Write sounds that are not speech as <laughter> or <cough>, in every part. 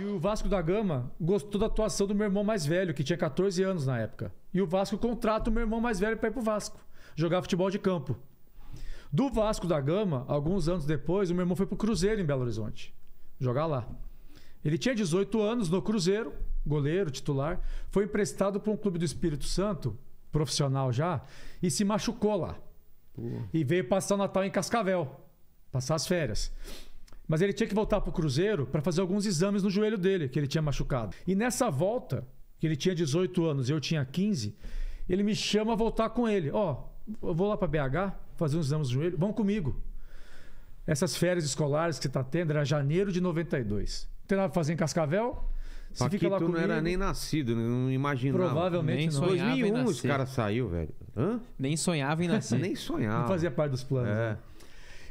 E o Vasco da Gama gostou da atuação do meu irmão mais velho, que tinha 14 anos na época. E o Vasco contrata o meu irmão mais velho para ir pro Vasco jogar futebol de campo. Do Vasco da Gama, alguns anos depois, o meu irmão foi pro Cruzeiro em Belo Horizonte jogar lá. Ele tinha 18 anos no Cruzeiro, goleiro, titular, foi emprestado para um clube do Espírito Santo, profissional já, e se machucou lá. Pô. E veio passar o Natal em Cascavel, passar as férias. Mas ele tinha que voltar para o Cruzeiro para fazer alguns exames no joelho dele, que ele tinha machucado. E nessa volta, que ele tinha 18 anos e eu tinha 15, ele me chama a voltar com ele. Ó, oh, eu vou lá para BH fazer uns exames no joelho, vão comigo. Essas férias escolares que você está tendo era janeiro de 92. Não tem nada pra fazer em Cascavel? Você Paquito fica lá comigo. não era nem nascido, né? não imaginava. Provavelmente nem não. Sonhava 2001 em nascer. os caras saiu, velho. Hã? Nem sonhava em nascer. nem sonhava. Não fazia parte dos planos. É. Né?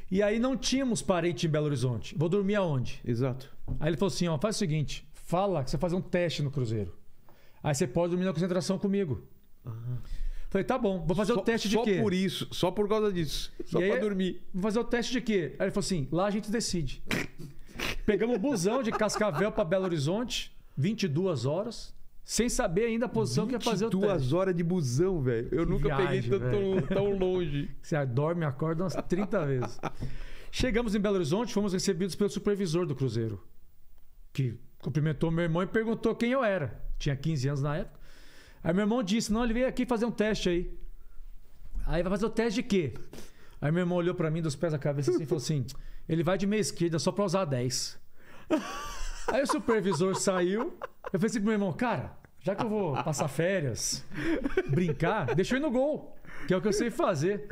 E aí não tínhamos parente em Belo Horizonte. Vou dormir aonde? Exato. Aí ele falou assim: ó, faz o seguinte, fala que você faz um teste no Cruzeiro. Aí você pode dormir na concentração comigo. Uhum. Falei, tá bom, vou fazer só, o teste de só quê? Só por isso, só por causa disso. Só e pra aí, dormir. Vou fazer o teste de quê? Aí ele falou assim: lá a gente decide. <laughs> Pegamos o busão de Cascavel para Belo Horizonte, 22 horas sem saber ainda a posição que ia fazer o teste. Duas horas de busão, velho. Eu nunca Viagem, peguei tanto, tão longe. <laughs> Você dorme, acorda umas 30 vezes. Chegamos em Belo Horizonte, fomos recebidos pelo supervisor do cruzeiro, que cumprimentou meu irmão e perguntou quem eu era. Tinha 15 anos na época. Aí meu irmão disse: "Não, ele veio aqui fazer um teste aí". Aí vai fazer o teste de quê? Aí meu irmão olhou para mim dos pés à cabeça assim e falou assim: "Ele vai de meia esquerda só para usar 10". aí o supervisor saiu eu falei assim pro meu irmão, cara, já que eu vou passar férias, brincar, deixa eu ir no gol, que é o que eu sei fazer.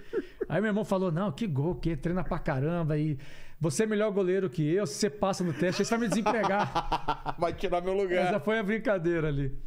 Aí meu irmão falou: não, que gol, que treina pra caramba e você é melhor goleiro que eu, se você passa no teste, você vai me desempregar. <laughs> Vai tirar meu lugar. Essa foi a brincadeira ali.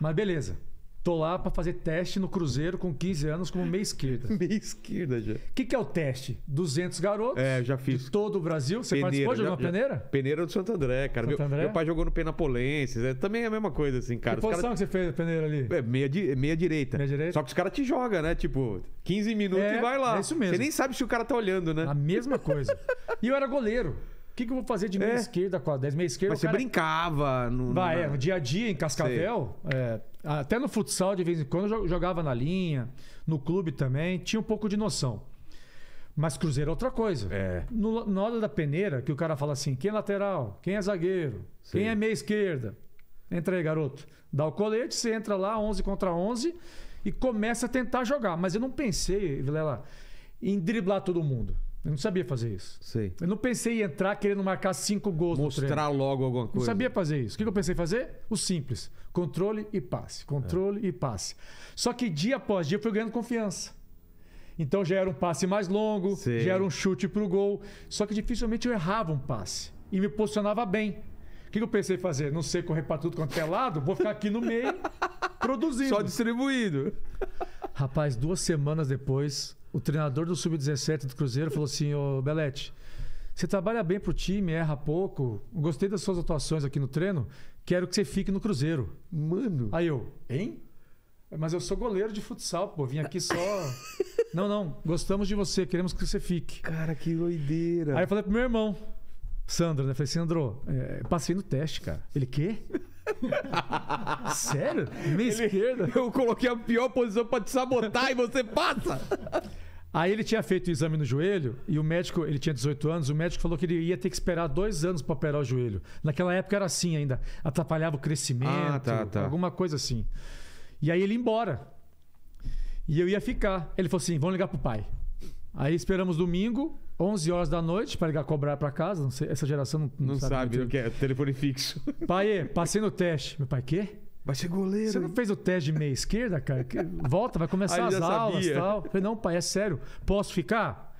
Mas beleza. Tô lá para fazer teste no Cruzeiro com 15 anos como meia esquerda. <laughs> meia esquerda já. O que, que é o teste? 200 garotos. É, já fiz. De todo o Brasil. Você peneira, participou de alguma peneira? Peneira do Santo André, cara. Santo meu, André? meu, pai jogou no Penapolense. Né? Também é a mesma coisa, assim, cara. Que posição cara... que você fez a peneira ali? É, meia, di... meia direita. Meia direita. Só que os caras te jogam, né? Tipo, 15 minutos é, e vai lá. É isso mesmo. Você nem sabe se o cara tá olhando, né? A mesma coisa. <laughs> e eu era goleiro. O que, que eu vou fazer de meia é. esquerda com a 10? Meia esquerda. Mas você cara... É- brincava no. Vai, no... é, no dia a dia, em Cascavel. Sei. É até no futsal, de vez em quando, eu jogava na linha, no clube também, tinha um pouco de noção. Mas Cruzeiro é outra coisa. É. No, na hora da peneira, que o cara fala assim: quem é lateral? Quem é zagueiro? Sim. Quem é meia esquerda? Entra aí, garoto. Dá o colete, você entra lá, 11 contra 11, e começa a tentar jogar. Mas eu não pensei, Vilela, em driblar todo mundo. Eu não sabia fazer isso. Sei. Eu não pensei em entrar querendo marcar cinco gols Mostrar logo alguma coisa. Não sabia fazer isso. O que eu pensei em fazer? O simples. Controle e passe. Controle é. e passe. Só que dia após dia eu fui ganhando confiança. Então já era um passe mais longo, Sei. já era um chute para o gol. Só que dificilmente eu errava um passe. E me posicionava bem. O que eu pensei em fazer? Não sei correr para tudo quanto é lado, vou ficar aqui no meio, <laughs> produzindo. Só distribuído. Rapaz, duas semanas depois, o treinador do Sub-17 do Cruzeiro falou assim: Ô Belete, você trabalha bem pro time, erra pouco. Gostei das suas atuações aqui no treino. Quero que você fique no Cruzeiro. Mano. Aí eu, hein? Mas eu sou goleiro de futsal, pô. Vim aqui só. <laughs> não, não. Gostamos de você, queremos que você fique. Cara, que doideira. Aí eu falei pro meu irmão, Sandro, né? Falei, Sandro, é, passei no teste, cara. Ele quê? <laughs> Sério? Minha Ele, esquerda? <laughs> Eu coloquei a pior posição pra te sabotar e você passa! Aí ele tinha feito o exame no joelho e o médico, ele tinha 18 anos, o médico falou que ele ia ter que esperar dois anos para operar o joelho. Naquela época era assim ainda, atrapalhava o crescimento, ah, tá, tá. alguma coisa assim. E aí ele ia embora. E eu ia ficar. Ele falou assim: vamos ligar pro pai. Aí esperamos domingo, 11 horas da noite, para ligar cobrar para casa. Sei, essa geração não, não, não sabe. Não sabe o que é, telefone fixo. Pai, passei no teste. Meu pai, quê? Vai ser é goleiro. Você não fez o teste de meia esquerda, cara? Volta, vai começar <laughs> as aulas e tal. Eu falei, não, pai, é sério. Posso ficar?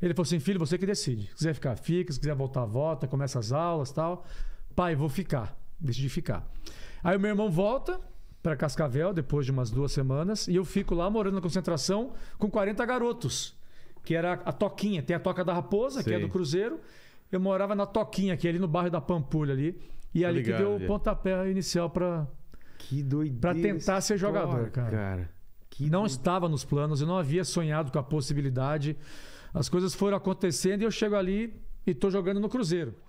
Ele falou assim, filho, você que decide. Se quiser ficar, fica. Se quiser voltar, volta. Começa as aulas tal. Pai, vou ficar. Decidi ficar. Aí o meu irmão volta para Cascavel, depois de umas duas semanas. E eu fico lá, morando na concentração, com 40 garotos. Que era a Toquinha. Tem a Toca da Raposa, Sim. que é do Cruzeiro. Eu morava na Toquinha, que é ali no bairro da Pampulha ali. E é ali que deu o é. pontapé inicial para que doideira. Pra tentar ser jogador, cara. cara. Que não estava nos planos, eu não havia sonhado com a possibilidade. As coisas foram acontecendo e eu chego ali e tô jogando no Cruzeiro.